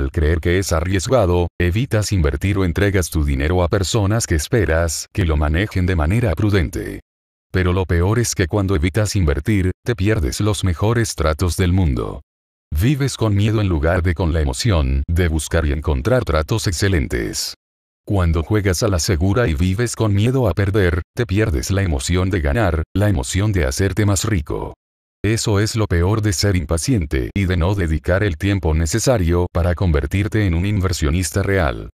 al creer que es arriesgado, evitas invertir o entregas tu dinero a personas que esperas que lo manejen de manera prudente. Pero lo peor es que cuando evitas invertir, te pierdes los mejores tratos del mundo. Vives con miedo en lugar de con la emoción de buscar y encontrar tratos excelentes. Cuando juegas a la segura y vives con miedo a perder, te pierdes la emoción de ganar, la emoción de hacerte más rico. Eso es lo peor de ser impaciente y de no dedicar el tiempo necesario para convertirte en un inversionista real.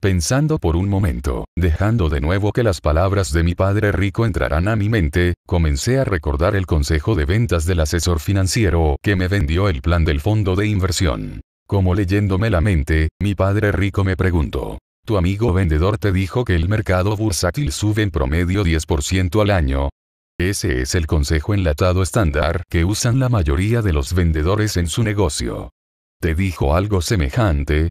Pensando por un momento, dejando de nuevo que las palabras de mi padre rico entrarán a mi mente, comencé a recordar el consejo de ventas del asesor financiero que me vendió el plan del fondo de inversión. Como leyéndome la mente, mi padre rico me preguntó, tu amigo vendedor te dijo que el mercado bursátil sube en promedio 10% al año, ese es el consejo enlatado estándar que usan la mayoría de los vendedores en su negocio. ¿Te dijo algo semejante?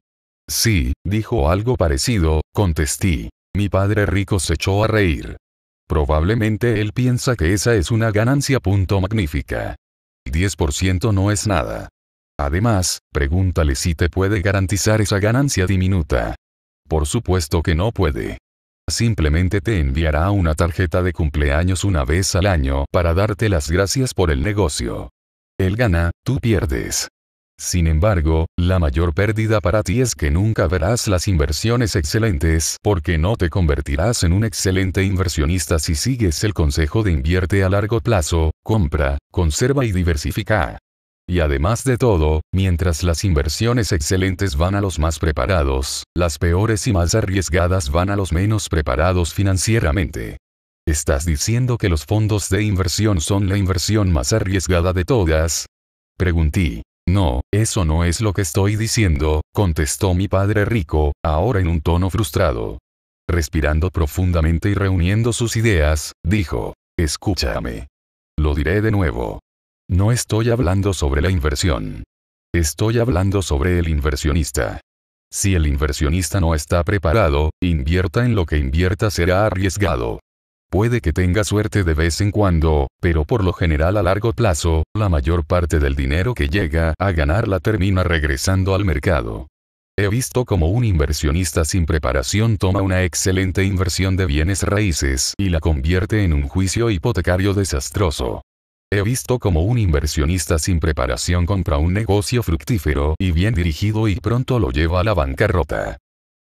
Sí, dijo algo parecido, Contesté. Mi padre rico se echó a reír. Probablemente él piensa que esa es una ganancia punto magnífica. 10% no es nada. Además, pregúntale si te puede garantizar esa ganancia diminuta. Por supuesto que no puede. Simplemente te enviará una tarjeta de cumpleaños una vez al año para darte las gracias por el negocio. Él gana, tú pierdes. Sin embargo, la mayor pérdida para ti es que nunca verás las inversiones excelentes porque no te convertirás en un excelente inversionista si sigues el consejo de invierte a largo plazo, compra, conserva y diversifica. Y además de todo, mientras las inversiones excelentes van a los más preparados, las peores y más arriesgadas van a los menos preparados financieramente. ¿Estás diciendo que los fondos de inversión son la inversión más arriesgada de todas? Pregunté. No, eso no es lo que estoy diciendo, contestó mi padre rico, ahora en un tono frustrado. Respirando profundamente y reuniendo sus ideas, dijo, Escúchame. Lo diré de nuevo. No estoy hablando sobre la inversión. Estoy hablando sobre el inversionista. Si el inversionista no está preparado, invierta en lo que invierta será arriesgado. Puede que tenga suerte de vez en cuando, pero por lo general a largo plazo, la mayor parte del dinero que llega a ganar la termina regresando al mercado. He visto cómo un inversionista sin preparación toma una excelente inversión de bienes raíces y la convierte en un juicio hipotecario desastroso. He visto como un inversionista sin preparación compra un negocio fructífero y bien dirigido y pronto lo lleva a la bancarrota.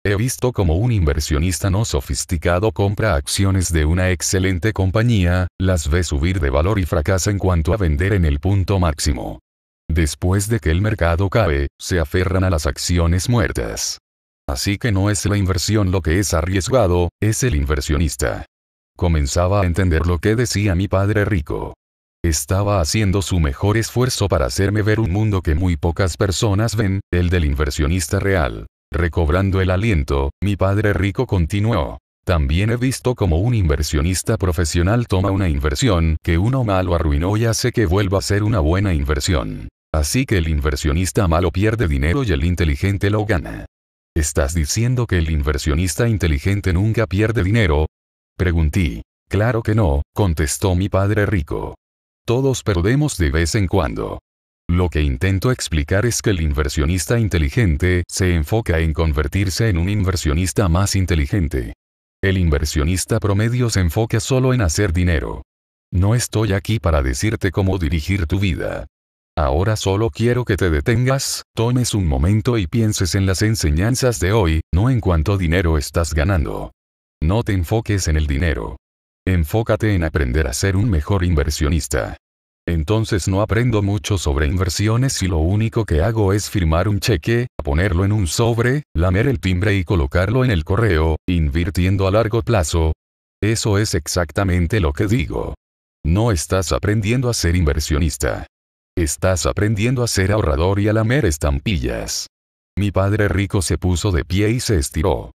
He visto como un inversionista no sofisticado compra acciones de una excelente compañía, las ve subir de valor y fracasa en cuanto a vender en el punto máximo. Después de que el mercado cae, se aferran a las acciones muertas. Así que no es la inversión lo que es arriesgado, es el inversionista. Comenzaba a entender lo que decía mi padre rico. Estaba haciendo su mejor esfuerzo para hacerme ver un mundo que muy pocas personas ven, el del inversionista real. Recobrando el aliento, mi padre rico continuó. También he visto cómo un inversionista profesional toma una inversión que uno malo arruinó y hace que vuelva a ser una buena inversión. Así que el inversionista malo pierde dinero y el inteligente lo gana. ¿Estás diciendo que el inversionista inteligente nunca pierde dinero? Pregunté. Claro que no, contestó mi padre rico. Todos perdemos de vez en cuando. Lo que intento explicar es que el inversionista inteligente se enfoca en convertirse en un inversionista más inteligente. El inversionista promedio se enfoca solo en hacer dinero. No estoy aquí para decirte cómo dirigir tu vida. Ahora solo quiero que te detengas, tomes un momento y pienses en las enseñanzas de hoy, no en cuánto dinero estás ganando. No te enfoques en el dinero. Enfócate en aprender a ser un mejor inversionista. Entonces no aprendo mucho sobre inversiones y lo único que hago es firmar un cheque, ponerlo en un sobre, lamer el timbre y colocarlo en el correo, invirtiendo a largo plazo. Eso es exactamente lo que digo. No estás aprendiendo a ser inversionista. Estás aprendiendo a ser ahorrador y a lamer estampillas. Mi padre rico se puso de pie y se estiró.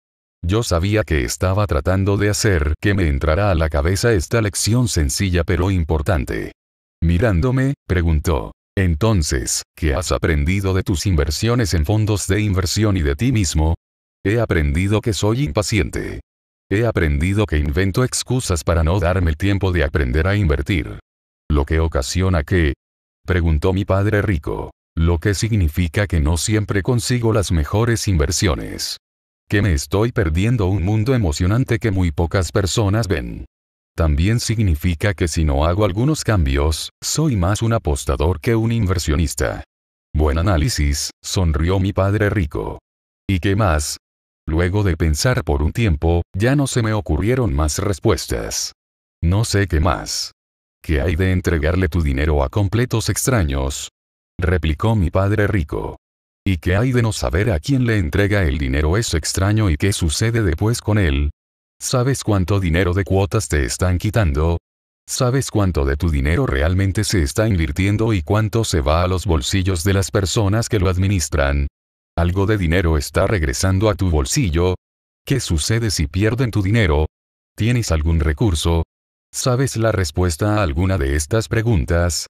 Yo sabía que estaba tratando de hacer que me entrara a la cabeza esta lección sencilla pero importante. Mirándome, preguntó. Entonces, ¿qué has aprendido de tus inversiones en fondos de inversión y de ti mismo? He aprendido que soy impaciente. He aprendido que invento excusas para no darme el tiempo de aprender a invertir. Lo que ocasiona que... Preguntó mi padre rico. Lo que significa que no siempre consigo las mejores inversiones que me estoy perdiendo un mundo emocionante que muy pocas personas ven. También significa que si no hago algunos cambios, soy más un apostador que un inversionista. Buen análisis, sonrió mi padre rico. ¿Y qué más? Luego de pensar por un tiempo, ya no se me ocurrieron más respuestas. No sé qué más. ¿Qué hay de entregarle tu dinero a completos extraños? replicó mi padre rico y qué hay de no saber a quién le entrega el dinero es extraño y qué sucede después con él. ¿Sabes cuánto dinero de cuotas te están quitando? ¿Sabes cuánto de tu dinero realmente se está invirtiendo y cuánto se va a los bolsillos de las personas que lo administran? Algo de dinero está regresando a tu bolsillo. ¿Qué sucede si pierden tu dinero? ¿Tienes algún recurso? ¿Sabes la respuesta a alguna de estas preguntas?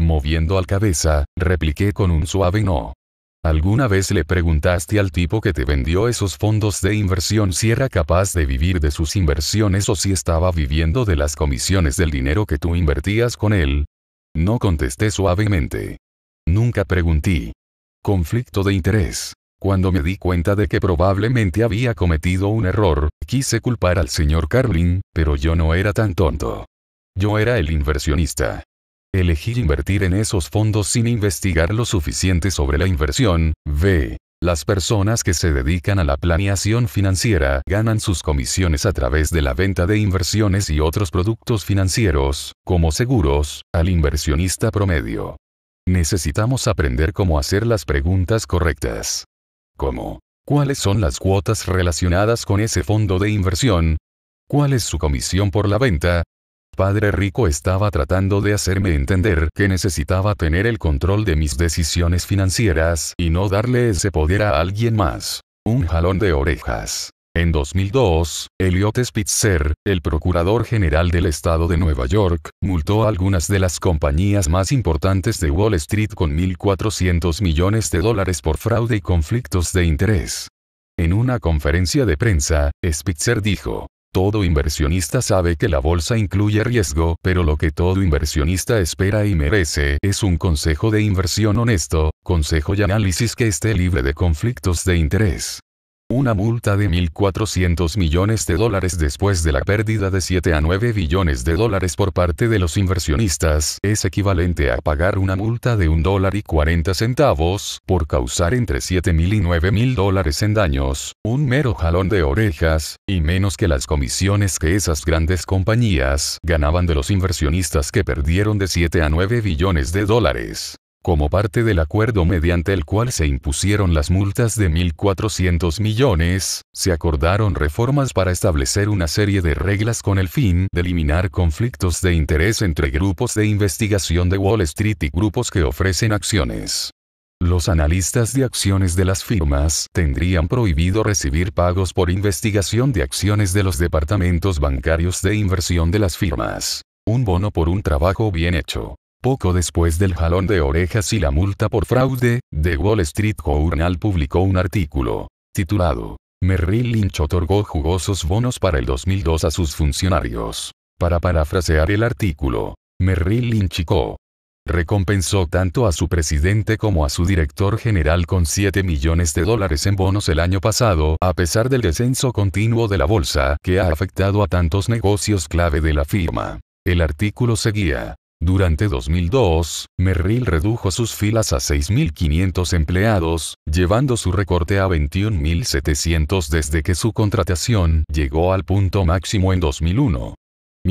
Moviendo al cabeza, repliqué con un suave no. ¿Alguna vez le preguntaste al tipo que te vendió esos fondos de inversión si era capaz de vivir de sus inversiones o si estaba viviendo de las comisiones del dinero que tú invertías con él? No contesté suavemente. Nunca pregunté. Conflicto de interés. Cuando me di cuenta de que probablemente había cometido un error, quise culpar al señor Carlin, pero yo no era tan tonto. Yo era el inversionista. Elegir invertir en esos fondos sin investigar lo suficiente sobre la inversión. B. Las personas que se dedican a la planeación financiera ganan sus comisiones a través de la venta de inversiones y otros productos financieros, como seguros, al inversionista promedio. Necesitamos aprender cómo hacer las preguntas correctas. Como, ¿cuáles son las cuotas relacionadas con ese fondo de inversión? ¿Cuál es su comisión por la venta? Padre Rico estaba tratando de hacerme entender que necesitaba tener el control de mis decisiones financieras y no darle ese poder a alguien más. Un jalón de orejas. En 2002, Elliot Spitzer, el procurador general del estado de Nueva York, multó a algunas de las compañías más importantes de Wall Street con 1.400 millones de dólares por fraude y conflictos de interés. En una conferencia de prensa, Spitzer dijo, todo inversionista sabe que la bolsa incluye riesgo, pero lo que todo inversionista espera y merece es un consejo de inversión honesto, consejo y análisis que esté libre de conflictos de interés una multa de 1.400 millones de dólares después de la pérdida de 7 a 9 billones de dólares por parte de los inversionistas es equivalente a pagar una multa de 1 dólar y 40 centavos por causar entre 7.000 y 9.000 dólares en daños, un mero jalón de orejas, y menos que las comisiones que esas grandes compañías ganaban de los inversionistas que perdieron de 7 a 9 billones de dólares como parte del acuerdo mediante el cual se impusieron las multas de 1.400 millones, se acordaron reformas para establecer una serie de reglas con el fin de eliminar conflictos de interés entre grupos de investigación de Wall Street y grupos que ofrecen acciones. Los analistas de acciones de las firmas tendrían prohibido recibir pagos por investigación de acciones de los departamentos bancarios de inversión de las firmas. Un bono por un trabajo bien hecho poco después del jalón de orejas y la multa por fraude, The Wall Street Journal publicó un artículo, titulado, Merrill Lynch otorgó jugosos bonos para el 2002 a sus funcionarios. Para parafrasear el artículo, Merrill Lynch recompensó tanto a su presidente como a su director general con 7 millones de dólares en bonos el año pasado, a pesar del descenso continuo de la bolsa que ha afectado a tantos negocios clave de la firma. El artículo seguía. Durante 2002, Merrill redujo sus filas a 6.500 empleados, llevando su recorte a 21.700 desde que su contratación llegó al punto máximo en 2001.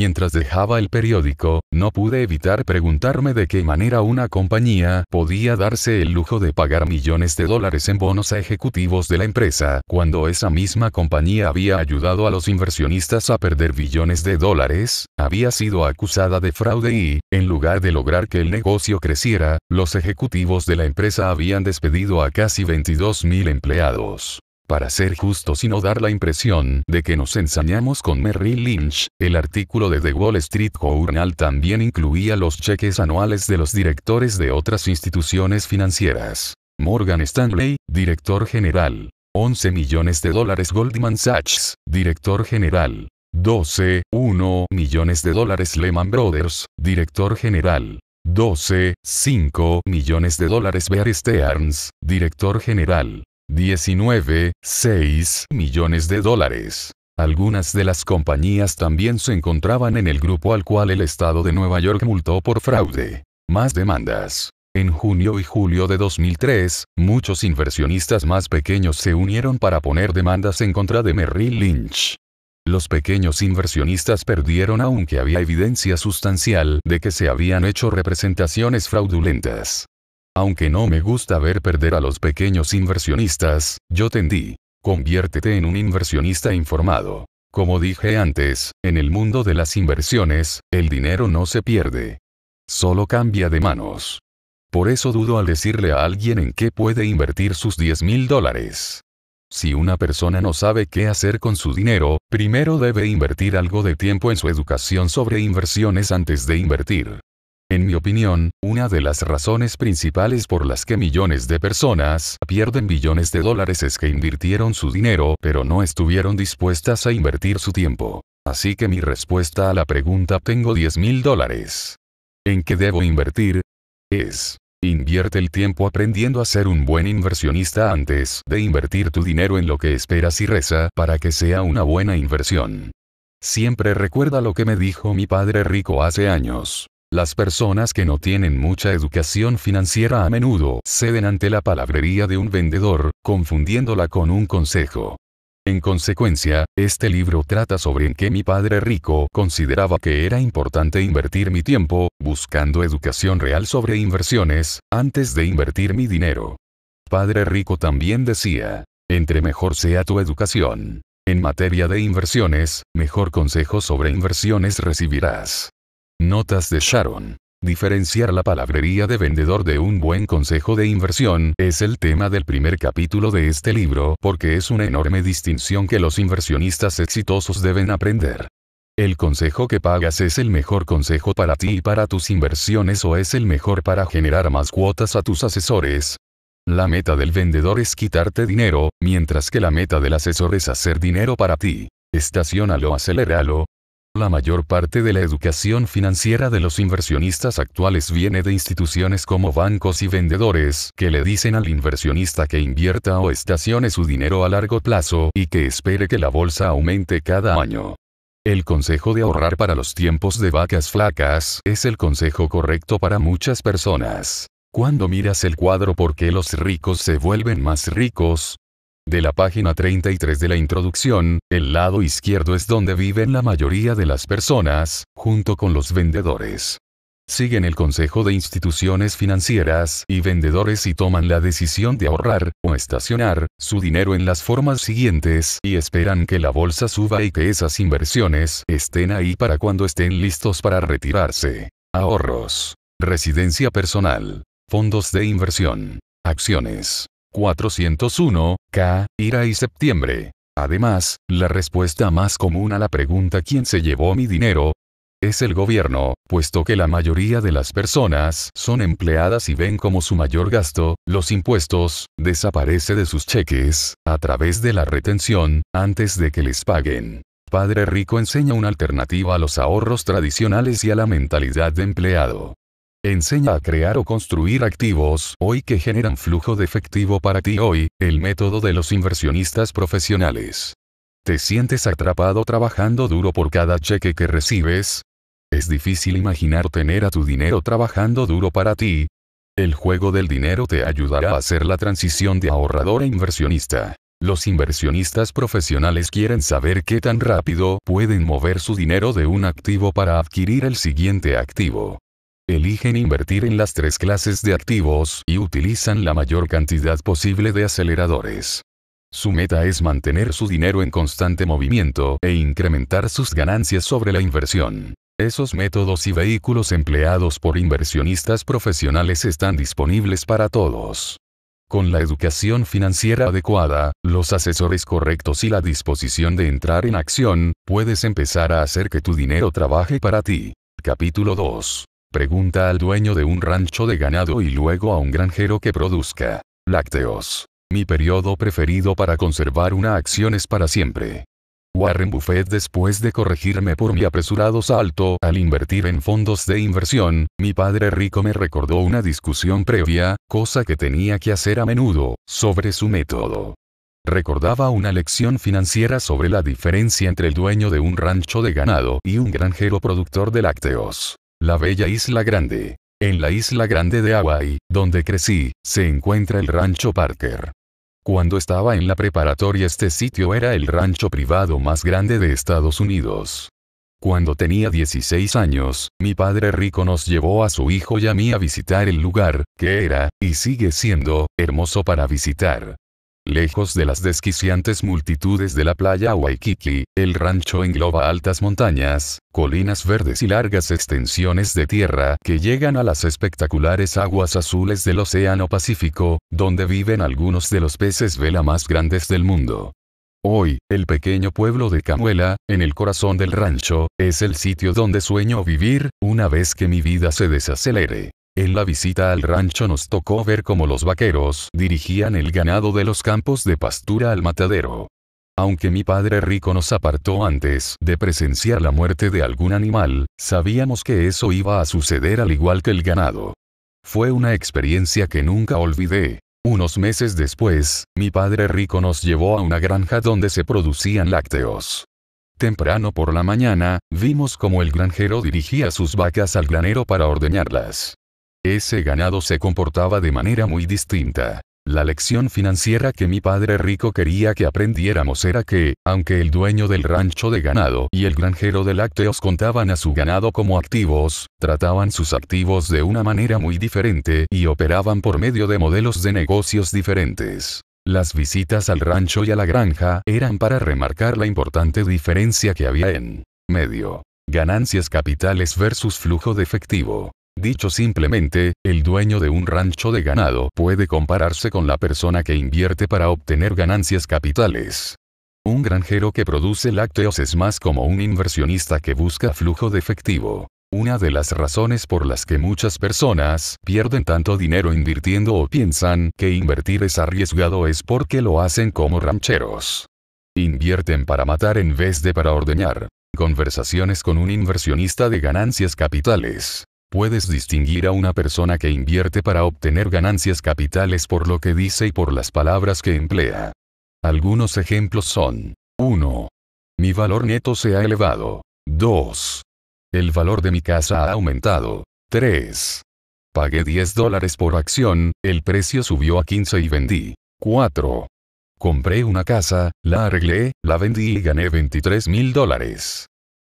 Mientras dejaba el periódico, no pude evitar preguntarme de qué manera una compañía podía darse el lujo de pagar millones de dólares en bonos a ejecutivos de la empresa, cuando esa misma compañía había ayudado a los inversionistas a perder billones de dólares, había sido acusada de fraude y, en lugar de lograr que el negocio creciera, los ejecutivos de la empresa habían despedido a casi 22 mil empleados. Para ser justos y no dar la impresión de que nos ensañamos con Merrill Lynch, el artículo de The Wall Street Journal también incluía los cheques anuales de los directores de otras instituciones financieras. Morgan Stanley, director general. 11 millones de dólares Goldman Sachs, director general. 12, 1 millones de dólares Lehman Brothers, director general. 12, 5 millones de dólares Bear Stearns, director general. 19,6 millones de dólares. Algunas de las compañías también se encontraban en el grupo al cual el Estado de Nueva York multó por fraude. Más demandas. En junio y julio de 2003, muchos inversionistas más pequeños se unieron para poner demandas en contra de Merrill Lynch. Los pequeños inversionistas perdieron aunque había evidencia sustancial de que se habían hecho representaciones fraudulentas. Aunque no me gusta ver perder a los pequeños inversionistas, yo tendí. Conviértete en un inversionista informado. Como dije antes, en el mundo de las inversiones, el dinero no se pierde. Solo cambia de manos. Por eso dudo al decirle a alguien en qué puede invertir sus 10 mil dólares. Si una persona no sabe qué hacer con su dinero, primero debe invertir algo de tiempo en su educación sobre inversiones antes de invertir. En mi opinión, una de las razones principales por las que millones de personas pierden billones de dólares es que invirtieron su dinero pero no estuvieron dispuestas a invertir su tiempo. Así que mi respuesta a la pregunta tengo 10 mil dólares. ¿En qué debo invertir? Es, invierte el tiempo aprendiendo a ser un buen inversionista antes de invertir tu dinero en lo que esperas y reza para que sea una buena inversión. Siempre recuerda lo que me dijo mi padre rico hace años. Las personas que no tienen mucha educación financiera a menudo ceden ante la palabrería de un vendedor, confundiéndola con un consejo. En consecuencia, este libro trata sobre en qué mi padre rico consideraba que era importante invertir mi tiempo, buscando educación real sobre inversiones, antes de invertir mi dinero. Padre rico también decía, entre mejor sea tu educación. En materia de inversiones, mejor consejo sobre inversiones recibirás. Notas de Sharon. Diferenciar la palabrería de vendedor de un buen consejo de inversión es el tema del primer capítulo de este libro porque es una enorme distinción que los inversionistas exitosos deben aprender. El consejo que pagas es el mejor consejo para ti y para tus inversiones o es el mejor para generar más cuotas a tus asesores. La meta del vendedor es quitarte dinero, mientras que la meta del asesor es hacer dinero para ti. Estacionalo, aceléralo, la mayor parte de la educación financiera de los inversionistas actuales viene de instituciones como bancos y vendedores que le dicen al inversionista que invierta o estacione su dinero a largo plazo y que espere que la bolsa aumente cada año. El consejo de ahorrar para los tiempos de vacas flacas es el consejo correcto para muchas personas. Cuando miras el cuadro por qué los ricos se vuelven más ricos, de la página 33 de la introducción, el lado izquierdo es donde viven la mayoría de las personas, junto con los vendedores. Siguen el consejo de instituciones financieras y vendedores y toman la decisión de ahorrar o estacionar su dinero en las formas siguientes y esperan que la bolsa suba y que esas inversiones estén ahí para cuando estén listos para retirarse. Ahorros. Residencia personal. Fondos de inversión. Acciones. 401, K, Ira y Septiembre. Además, la respuesta más común a la pregunta ¿quién se llevó mi dinero? Es el gobierno, puesto que la mayoría de las personas son empleadas y ven como su mayor gasto, los impuestos, desaparece de sus cheques, a través de la retención, antes de que les paguen. Padre Rico enseña una alternativa a los ahorros tradicionales y a la mentalidad de empleado. Enseña a crear o construir activos hoy que generan flujo de efectivo para ti hoy, el método de los inversionistas profesionales. ¿Te sientes atrapado trabajando duro por cada cheque que recibes? Es difícil imaginar tener a tu dinero trabajando duro para ti. El juego del dinero te ayudará a hacer la transición de ahorrador a inversionista. Los inversionistas profesionales quieren saber qué tan rápido pueden mover su dinero de un activo para adquirir el siguiente activo eligen invertir en las tres clases de activos y utilizan la mayor cantidad posible de aceleradores. Su meta es mantener su dinero en constante movimiento e incrementar sus ganancias sobre la inversión. Esos métodos y vehículos empleados por inversionistas profesionales están disponibles para todos. Con la educación financiera adecuada, los asesores correctos y la disposición de entrar en acción, puedes empezar a hacer que tu dinero trabaje para ti. Capítulo 2. Pregunta al dueño de un rancho de ganado y luego a un granjero que produzca lácteos. Mi periodo preferido para conservar una acción es para siempre. Warren Buffett después de corregirme por mi apresurado salto al invertir en fondos de inversión, mi padre rico me recordó una discusión previa, cosa que tenía que hacer a menudo, sobre su método. Recordaba una lección financiera sobre la diferencia entre el dueño de un rancho de ganado y un granjero productor de lácteos la bella Isla Grande. En la Isla Grande de Hawái, donde crecí, se encuentra el Rancho Parker. Cuando estaba en la preparatoria este sitio era el rancho privado más grande de Estados Unidos. Cuando tenía 16 años, mi padre rico nos llevó a su hijo y a mí a visitar el lugar, que era, y sigue siendo, hermoso para visitar. Lejos de las desquiciantes multitudes de la playa Waikiki, el rancho engloba altas montañas, colinas verdes y largas extensiones de tierra que llegan a las espectaculares aguas azules del Océano Pacífico, donde viven algunos de los peces vela más grandes del mundo. Hoy, el pequeño pueblo de Camuela, en el corazón del rancho, es el sitio donde sueño vivir, una vez que mi vida se desacelere. En la visita al rancho nos tocó ver cómo los vaqueros dirigían el ganado de los campos de pastura al matadero. Aunque mi padre rico nos apartó antes de presenciar la muerte de algún animal, sabíamos que eso iba a suceder al igual que el ganado. Fue una experiencia que nunca olvidé. Unos meses después, mi padre rico nos llevó a una granja donde se producían lácteos. Temprano por la mañana, vimos cómo el granjero dirigía sus vacas al granero para ordeñarlas. Ese ganado se comportaba de manera muy distinta. La lección financiera que mi padre rico quería que aprendiéramos era que, aunque el dueño del rancho de ganado y el granjero de lácteos contaban a su ganado como activos, trataban sus activos de una manera muy diferente y operaban por medio de modelos de negocios diferentes. Las visitas al rancho y a la granja eran para remarcar la importante diferencia que había en medio. Ganancias capitales versus flujo de efectivo. Dicho simplemente, el dueño de un rancho de ganado puede compararse con la persona que invierte para obtener ganancias capitales. Un granjero que produce lácteos es más como un inversionista que busca flujo de efectivo. Una de las razones por las que muchas personas pierden tanto dinero invirtiendo o piensan que invertir es arriesgado es porque lo hacen como rancheros. Invierten para matar en vez de para ordeñar. Conversaciones con un inversionista de ganancias capitales. Puedes distinguir a una persona que invierte para obtener ganancias capitales por lo que dice y por las palabras que emplea. Algunos ejemplos son 1. Mi valor neto se ha elevado. 2. El valor de mi casa ha aumentado. 3. Pagué 10 dólares por acción, el precio subió a 15 y vendí. 4. Compré una casa, la arreglé, la vendí y gané 23 mil dólares.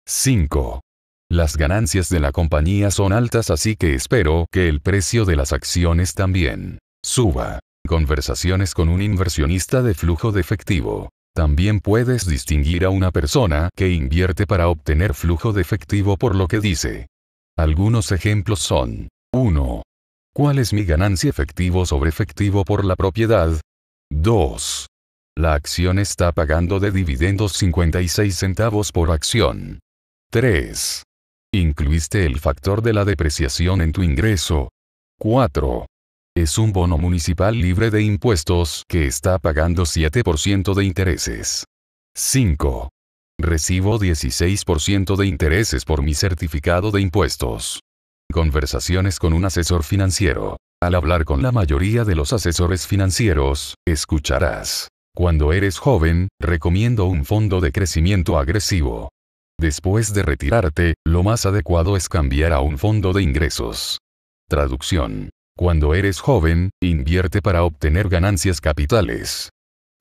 5. Las ganancias de la compañía son altas así que espero que el precio de las acciones también suba. Conversaciones con un inversionista de flujo de efectivo. También puedes distinguir a una persona que invierte para obtener flujo de efectivo por lo que dice. Algunos ejemplos son 1. ¿Cuál es mi ganancia efectivo sobre efectivo por la propiedad? 2. La acción está pagando de dividendos 56 centavos por acción. 3. Incluiste el factor de la depreciación en tu ingreso. 4. Es un bono municipal libre de impuestos que está pagando 7% de intereses. 5. Recibo 16% de intereses por mi certificado de impuestos. Conversaciones con un asesor financiero. Al hablar con la mayoría de los asesores financieros, escucharás. Cuando eres joven, recomiendo un fondo de crecimiento agresivo. Después de retirarte, lo más adecuado es cambiar a un fondo de ingresos. Traducción. Cuando eres joven, invierte para obtener ganancias capitales.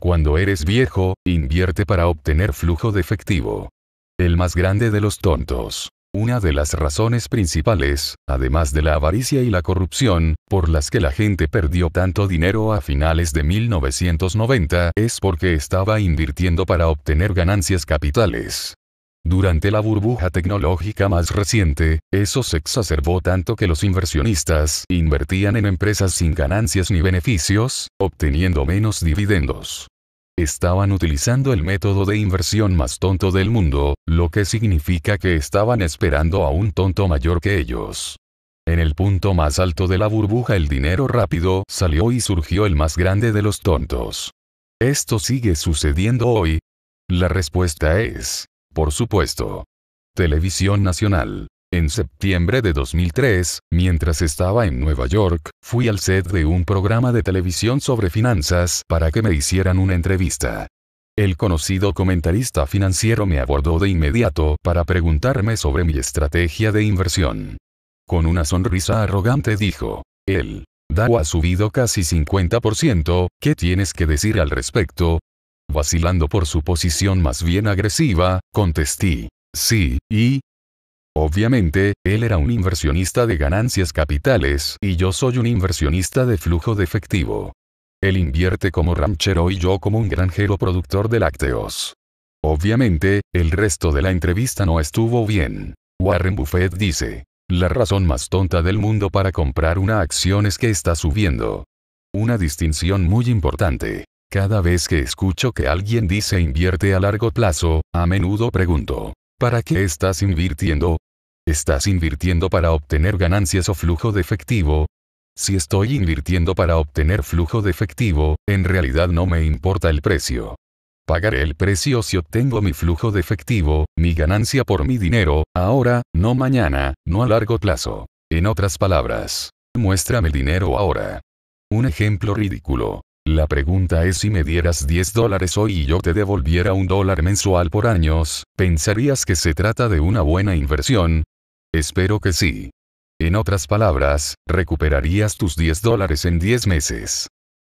Cuando eres viejo, invierte para obtener flujo de efectivo. El más grande de los tontos. Una de las razones principales, además de la avaricia y la corrupción, por las que la gente perdió tanto dinero a finales de 1990, es porque estaba invirtiendo para obtener ganancias capitales. Durante la burbuja tecnológica más reciente, eso se exacerbó tanto que los inversionistas invertían en empresas sin ganancias ni beneficios, obteniendo menos dividendos. Estaban utilizando el método de inversión más tonto del mundo, lo que significa que estaban esperando a un tonto mayor que ellos. En el punto más alto de la burbuja el dinero rápido salió y surgió el más grande de los tontos. ¿Esto sigue sucediendo hoy? La respuesta es, por supuesto. Televisión Nacional. En septiembre de 2003, mientras estaba en Nueva York, fui al set de un programa de televisión sobre finanzas para que me hicieran una entrevista. El conocido comentarista financiero me abordó de inmediato para preguntarme sobre mi estrategia de inversión. Con una sonrisa arrogante dijo, el DAO ha subido casi 50%, ¿qué tienes que decir al respecto? vacilando por su posición más bien agresiva, contesté. Sí, y... Obviamente, él era un inversionista de ganancias capitales y yo soy un inversionista de flujo de efectivo. Él invierte como ranchero y yo como un granjero productor de lácteos. Obviamente, el resto de la entrevista no estuvo bien. Warren Buffett dice, la razón más tonta del mundo para comprar una acción es que está subiendo. Una distinción muy importante. Cada vez que escucho que alguien dice invierte a largo plazo, a menudo pregunto, ¿para qué estás invirtiendo? ¿Estás invirtiendo para obtener ganancias o flujo de efectivo? Si estoy invirtiendo para obtener flujo de efectivo, en realidad no me importa el precio. Pagaré el precio si obtengo mi flujo de efectivo, mi ganancia por mi dinero, ahora, no mañana, no a largo plazo. En otras palabras, muéstrame el dinero ahora. Un ejemplo ridículo. La pregunta es si me dieras 10 dólares hoy y yo te devolviera un dólar mensual por años, ¿pensarías que se trata de una buena inversión? Espero que sí. En otras palabras, recuperarías tus 10 dólares en 10 meses.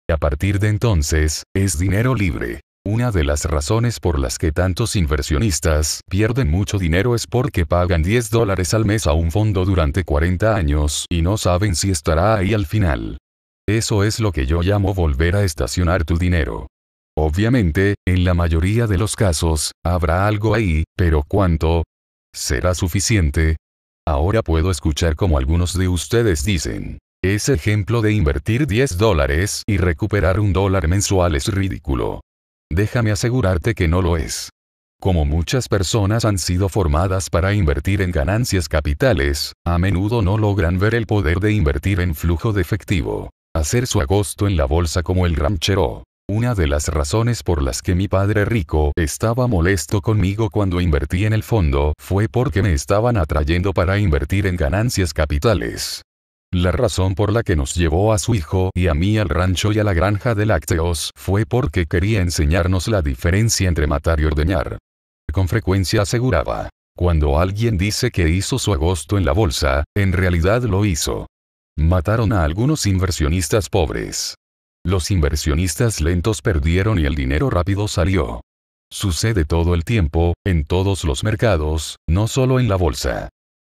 A partir de entonces, es dinero libre. Una de las razones por las que tantos inversionistas pierden mucho dinero es porque pagan 10 dólares al mes a un fondo durante 40 años y no saben si estará ahí al final. Eso es lo que yo llamo volver a estacionar tu dinero. Obviamente, en la mayoría de los casos, habrá algo ahí, pero ¿cuánto? ¿Será suficiente? Ahora puedo escuchar como algunos de ustedes dicen. Ese ejemplo de invertir 10 dólares y recuperar un dólar mensual es ridículo. Déjame asegurarte que no lo es. Como muchas personas han sido formadas para invertir en ganancias capitales, a menudo no logran ver el poder de invertir en flujo de efectivo hacer su agosto en la bolsa como el ranchero. Una de las razones por las que mi padre rico estaba molesto conmigo cuando invertí en el fondo fue porque me estaban atrayendo para invertir en ganancias capitales. La razón por la que nos llevó a su hijo y a mí al rancho y a la granja de lácteos fue porque quería enseñarnos la diferencia entre matar y ordeñar. Con frecuencia aseguraba, cuando alguien dice que hizo su agosto en la bolsa, en realidad lo hizo, Mataron a algunos inversionistas pobres. Los inversionistas lentos perdieron y el dinero rápido salió. Sucede todo el tiempo, en todos los mercados, no solo en la bolsa.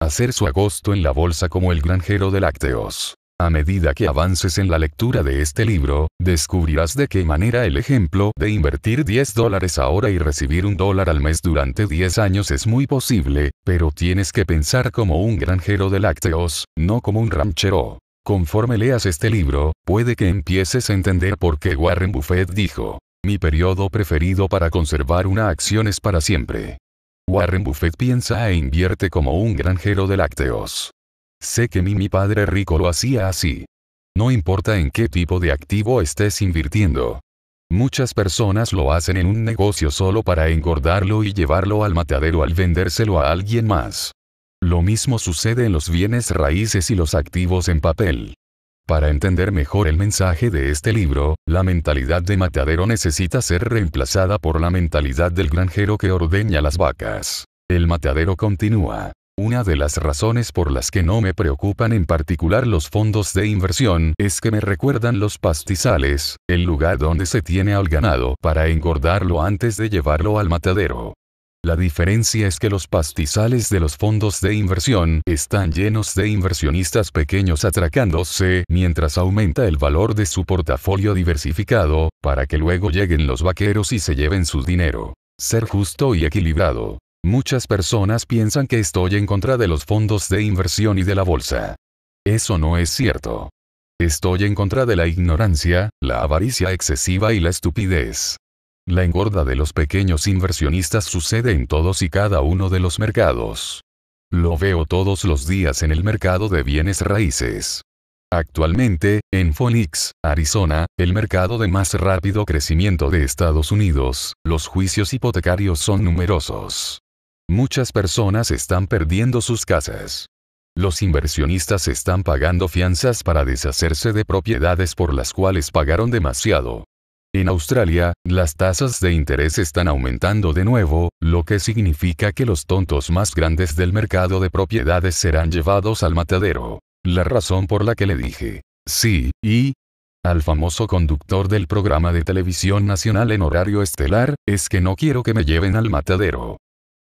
Hacer su agosto en la bolsa como el granjero de lácteos. A medida que avances en la lectura de este libro, descubrirás de qué manera el ejemplo de invertir 10 dólares ahora y recibir un dólar al mes durante 10 años es muy posible, pero tienes que pensar como un granjero de lácteos, no como un ranchero. Conforme leas este libro, puede que empieces a entender por qué Warren Buffett dijo, mi periodo preferido para conservar una acción es para siempre. Warren Buffett piensa e invierte como un granjero de lácteos. Sé que mi, mi padre rico lo hacía así. No importa en qué tipo de activo estés invirtiendo. Muchas personas lo hacen en un negocio solo para engordarlo y llevarlo al matadero al vendérselo a alguien más. Lo mismo sucede en los bienes raíces y los activos en papel. Para entender mejor el mensaje de este libro, la mentalidad de matadero necesita ser reemplazada por la mentalidad del granjero que ordeña las vacas. El matadero continúa. Una de las razones por las que no me preocupan en particular los fondos de inversión es que me recuerdan los pastizales, el lugar donde se tiene al ganado para engordarlo antes de llevarlo al matadero. La diferencia es que los pastizales de los fondos de inversión están llenos de inversionistas pequeños atracándose mientras aumenta el valor de su portafolio diversificado, para que luego lleguen los vaqueros y se lleven su dinero. Ser justo y equilibrado. Muchas personas piensan que estoy en contra de los fondos de inversión y de la bolsa. Eso no es cierto. Estoy en contra de la ignorancia, la avaricia excesiva y la estupidez. La engorda de los pequeños inversionistas sucede en todos y cada uno de los mercados. Lo veo todos los días en el mercado de bienes raíces. Actualmente, en Phoenix, Arizona, el mercado de más rápido crecimiento de Estados Unidos, los juicios hipotecarios son numerosos. Muchas personas están perdiendo sus casas. Los inversionistas están pagando fianzas para deshacerse de propiedades por las cuales pagaron demasiado. En Australia, las tasas de interés están aumentando de nuevo, lo que significa que los tontos más grandes del mercado de propiedades serán llevados al matadero. La razón por la que le dije, sí, y al famoso conductor del programa de televisión nacional en horario estelar, es que no quiero que me lleven al matadero.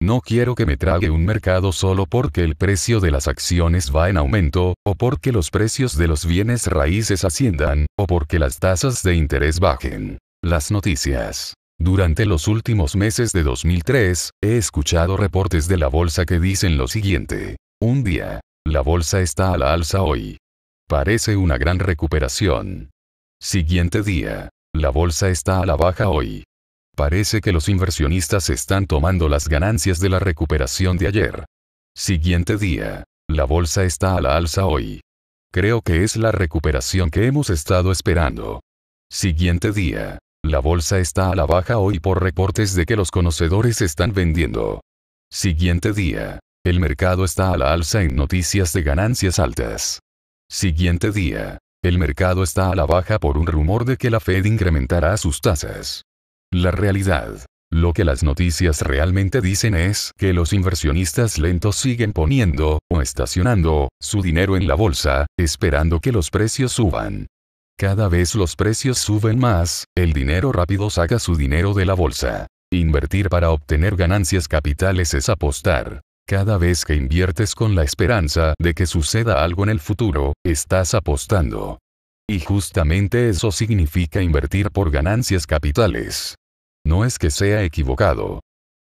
No quiero que me trague un mercado solo porque el precio de las acciones va en aumento, o porque los precios de los bienes raíces asciendan, o porque las tasas de interés bajen. Las noticias. Durante los últimos meses de 2003, he escuchado reportes de la bolsa que dicen lo siguiente. Un día, la bolsa está a la alza hoy. Parece una gran recuperación. Siguiente día, la bolsa está a la baja hoy. Parece que los inversionistas están tomando las ganancias de la recuperación de ayer. Siguiente día. La bolsa está a la alza hoy. Creo que es la recuperación que hemos estado esperando. Siguiente día. La bolsa está a la baja hoy por reportes de que los conocedores están vendiendo. Siguiente día. El mercado está a la alza en noticias de ganancias altas. Siguiente día. El mercado está a la baja por un rumor de que la Fed incrementará sus tasas. La realidad. Lo que las noticias realmente dicen es que los inversionistas lentos siguen poniendo, o estacionando, su dinero en la bolsa, esperando que los precios suban. Cada vez los precios suben más, el dinero rápido saca su dinero de la bolsa. Invertir para obtener ganancias capitales es apostar. Cada vez que inviertes con la esperanza de que suceda algo en el futuro, estás apostando. Y justamente eso significa invertir por ganancias capitales. No es que sea equivocado.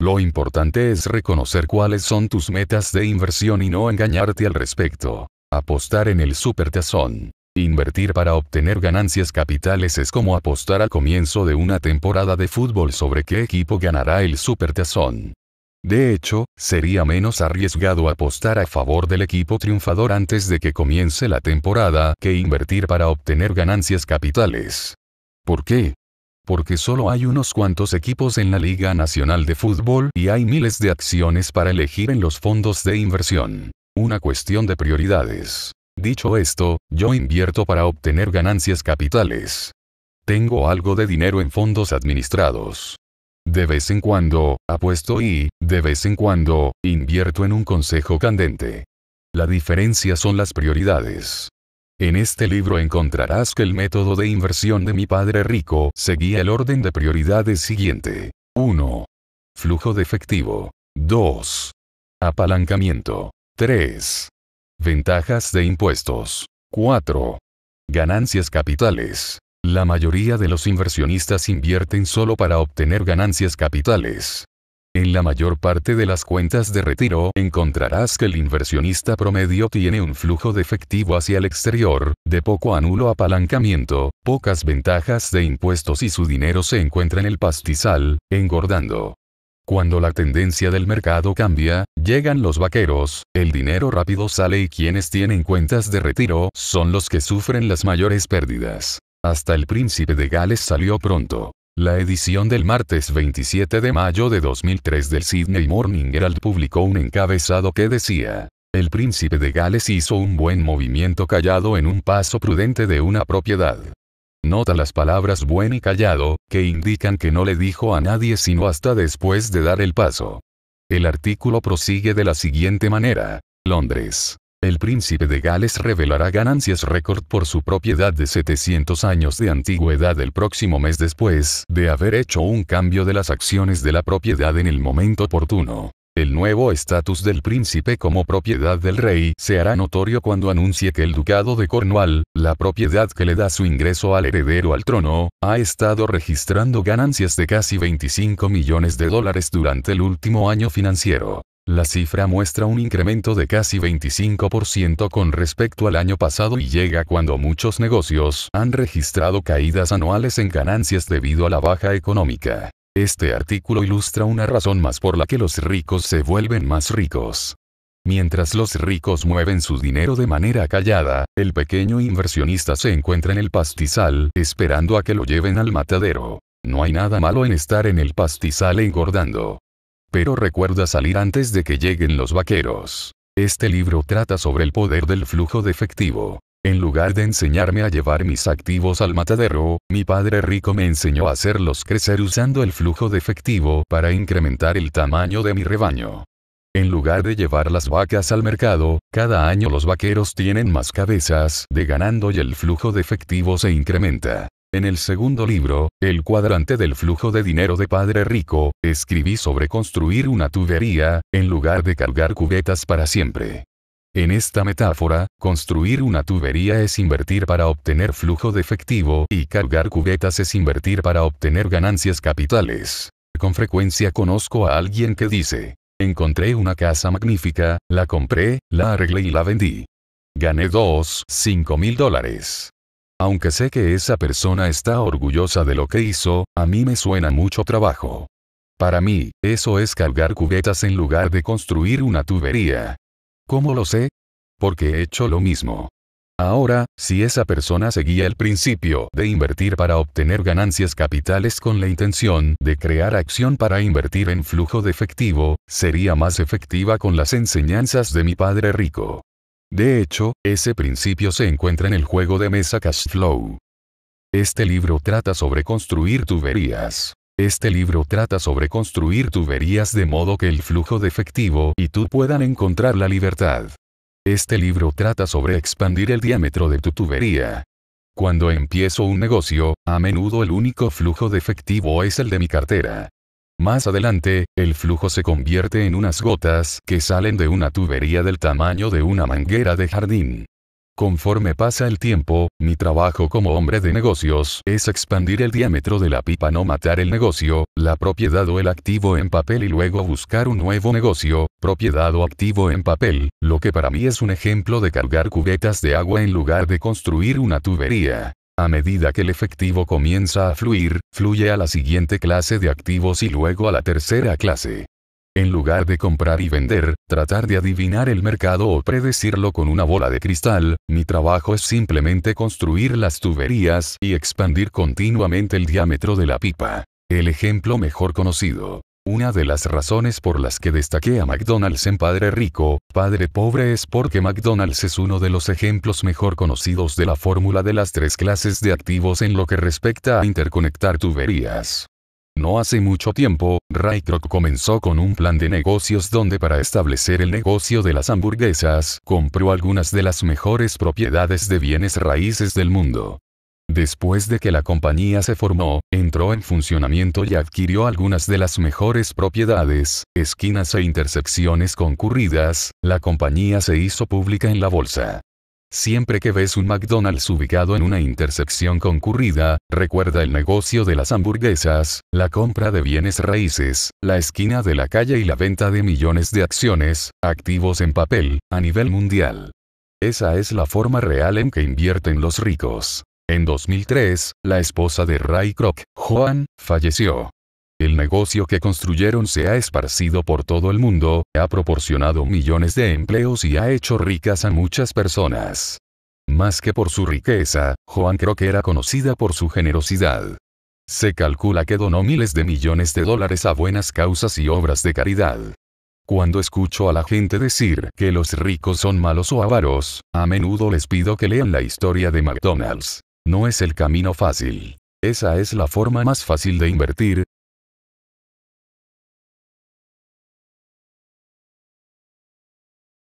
Lo importante es reconocer cuáles son tus metas de inversión y no engañarte al respecto. Apostar en el supertazón. Invertir para obtener ganancias capitales es como apostar al comienzo de una temporada de fútbol sobre qué equipo ganará el supertazón. De hecho, sería menos arriesgado apostar a favor del equipo triunfador antes de que comience la temporada que invertir para obtener ganancias capitales. ¿Por qué? porque solo hay unos cuantos equipos en la Liga Nacional de Fútbol y hay miles de acciones para elegir en los fondos de inversión. Una cuestión de prioridades. Dicho esto, yo invierto para obtener ganancias capitales. Tengo algo de dinero en fondos administrados. De vez en cuando, apuesto y, de vez en cuando, invierto en un consejo candente. La diferencia son las prioridades. En este libro encontrarás que el método de inversión de mi padre rico seguía el orden de prioridades siguiente. 1. Flujo de efectivo. 2. Apalancamiento. 3. Ventajas de impuestos. 4. Ganancias capitales. La mayoría de los inversionistas invierten solo para obtener ganancias capitales. En la mayor parte de las cuentas de retiro encontrarás que el inversionista promedio tiene un flujo de efectivo hacia el exterior, de poco anulo apalancamiento, pocas ventajas de impuestos y su dinero se encuentra en el pastizal, engordando. Cuando la tendencia del mercado cambia, llegan los vaqueros, el dinero rápido sale y quienes tienen cuentas de retiro son los que sufren las mayores pérdidas. Hasta el príncipe de Gales salió pronto. La edición del martes 27 de mayo de 2003 del Sydney Morning Herald publicó un encabezado que decía, el príncipe de Gales hizo un buen movimiento callado en un paso prudente de una propiedad. Nota las palabras buen y callado, que indican que no le dijo a nadie sino hasta después de dar el paso. El artículo prosigue de la siguiente manera. Londres el príncipe de Gales revelará ganancias récord por su propiedad de 700 años de antigüedad el próximo mes después de haber hecho un cambio de las acciones de la propiedad en el momento oportuno. El nuevo estatus del príncipe como propiedad del rey se hará notorio cuando anuncie que el ducado de Cornwall, la propiedad que le da su ingreso al heredero al trono, ha estado registrando ganancias de casi 25 millones de dólares durante el último año financiero. La cifra muestra un incremento de casi 25% con respecto al año pasado y llega cuando muchos negocios han registrado caídas anuales en ganancias debido a la baja económica. Este artículo ilustra una razón más por la que los ricos se vuelven más ricos. Mientras los ricos mueven su dinero de manera callada, el pequeño inversionista se encuentra en el pastizal, esperando a que lo lleven al matadero. No hay nada malo en estar en el pastizal engordando pero recuerda salir antes de que lleguen los vaqueros. Este libro trata sobre el poder del flujo de efectivo. En lugar de enseñarme a llevar mis activos al matadero, mi padre rico me enseñó a hacerlos crecer usando el flujo de efectivo para incrementar el tamaño de mi rebaño. En lugar de llevar las vacas al mercado, cada año los vaqueros tienen más cabezas de ganando y el flujo de efectivo se incrementa. En el segundo libro, El cuadrante del flujo de dinero de Padre Rico, escribí sobre construir una tubería, en lugar de cargar cubetas para siempre. En esta metáfora, construir una tubería es invertir para obtener flujo de efectivo y cargar cubetas es invertir para obtener ganancias capitales. Con frecuencia conozco a alguien que dice, encontré una casa magnífica, la compré, la arreglé y la vendí. Gané dos 5 mil dólares. Aunque sé que esa persona está orgullosa de lo que hizo, a mí me suena mucho trabajo. Para mí, eso es cargar cubetas en lugar de construir una tubería. ¿Cómo lo sé? Porque he hecho lo mismo. Ahora, si esa persona seguía el principio de invertir para obtener ganancias capitales con la intención de crear acción para invertir en flujo de efectivo, sería más efectiva con las enseñanzas de mi padre rico. De hecho, ese principio se encuentra en el juego de mesa Cash Flow. Este libro trata sobre construir tuberías. Este libro trata sobre construir tuberías de modo que el flujo de efectivo y tú puedan encontrar la libertad. Este libro trata sobre expandir el diámetro de tu tubería. Cuando empiezo un negocio, a menudo el único flujo de efectivo es el de mi cartera. Más adelante, el flujo se convierte en unas gotas que salen de una tubería del tamaño de una manguera de jardín. Conforme pasa el tiempo, mi trabajo como hombre de negocios es expandir el diámetro de la pipa, no matar el negocio, la propiedad o el activo en papel y luego buscar un nuevo negocio, propiedad o activo en papel, lo que para mí es un ejemplo de cargar cubetas de agua en lugar de construir una tubería. A medida que el efectivo comienza a fluir, fluye a la siguiente clase de activos y luego a la tercera clase. En lugar de comprar y vender, tratar de adivinar el mercado o predecirlo con una bola de cristal, mi trabajo es simplemente construir las tuberías y expandir continuamente el diámetro de la pipa. El ejemplo mejor conocido una de las razones por las que destaqué a McDonald's en Padre Rico, Padre Pobre es porque McDonald's es uno de los ejemplos mejor conocidos de la fórmula de las tres clases de activos en lo que respecta a interconectar tuberías. No hace mucho tiempo, Ray comenzó con un plan de negocios donde para establecer el negocio de las hamburguesas, compró algunas de las mejores propiedades de bienes raíces del mundo. Después de que la compañía se formó, entró en funcionamiento y adquirió algunas de las mejores propiedades, esquinas e intersecciones concurridas, la compañía se hizo pública en la bolsa. Siempre que ves un McDonald's ubicado en una intersección concurrida, recuerda el negocio de las hamburguesas, la compra de bienes raíces, la esquina de la calle y la venta de millones de acciones, activos en papel, a nivel mundial. Esa es la forma real en que invierten los ricos. En 2003, la esposa de Ray Kroc, Joan, falleció. El negocio que construyeron se ha esparcido por todo el mundo, ha proporcionado millones de empleos y ha hecho ricas a muchas personas. Más que por su riqueza, Joan Kroc era conocida por su generosidad. Se calcula que donó miles de millones de dólares a buenas causas y obras de caridad. Cuando escucho a la gente decir que los ricos son malos o avaros, a menudo les pido que lean la historia de McDonald's. No es el camino fácil. Esa es la forma más fácil de invertir,